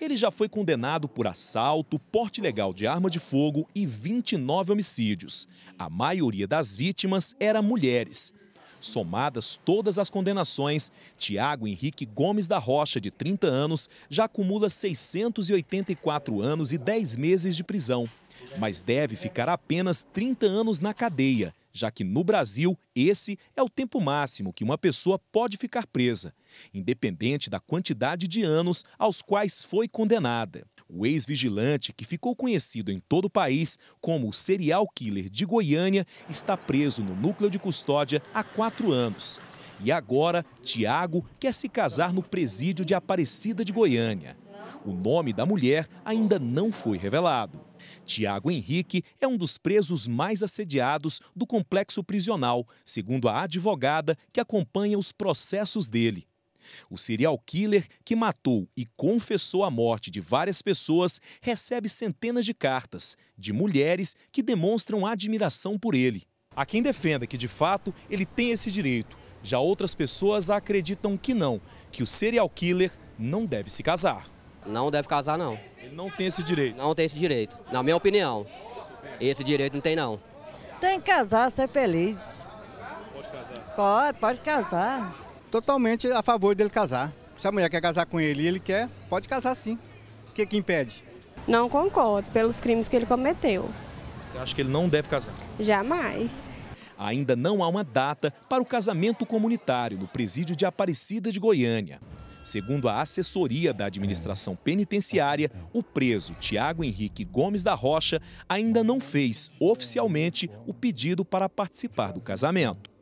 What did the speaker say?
Ele já foi condenado por assalto, porte ilegal de arma de fogo e 29 homicídios. A maioria das vítimas era mulheres. Somadas todas as condenações, Tiago Henrique Gomes da Rocha, de 30 anos, já acumula 684 anos e 10 meses de prisão, mas deve ficar apenas 30 anos na cadeia já que no Brasil esse é o tempo máximo que uma pessoa pode ficar presa, independente da quantidade de anos aos quais foi condenada. O ex-vigilante, que ficou conhecido em todo o país como o serial killer de Goiânia, está preso no núcleo de custódia há quatro anos. E agora, Tiago quer se casar no presídio de Aparecida de Goiânia. O nome da mulher ainda não foi revelado. Tiago Henrique é um dos presos mais assediados do complexo prisional, segundo a advogada que acompanha os processos dele. O serial killer, que matou e confessou a morte de várias pessoas, recebe centenas de cartas de mulheres que demonstram admiração por ele. Há quem defenda que, de fato, ele tem esse direito. Já outras pessoas acreditam que não, que o serial killer não deve se casar. Não deve casar, não. Ele não tem esse direito? Não tem esse direito, na minha opinião. Esse direito não tem, não. Tem que casar, ser feliz. Pode casar? Pode, pode casar. Totalmente a favor dele casar. Se a mulher quer casar com ele e ele quer, pode casar sim. O que, que impede? Não concordo, pelos crimes que ele cometeu. Você acha que ele não deve casar? Jamais. Ainda não há uma data para o casamento comunitário no presídio de Aparecida de Goiânia. Segundo a assessoria da administração penitenciária, o preso Tiago Henrique Gomes da Rocha ainda não fez oficialmente o pedido para participar do casamento.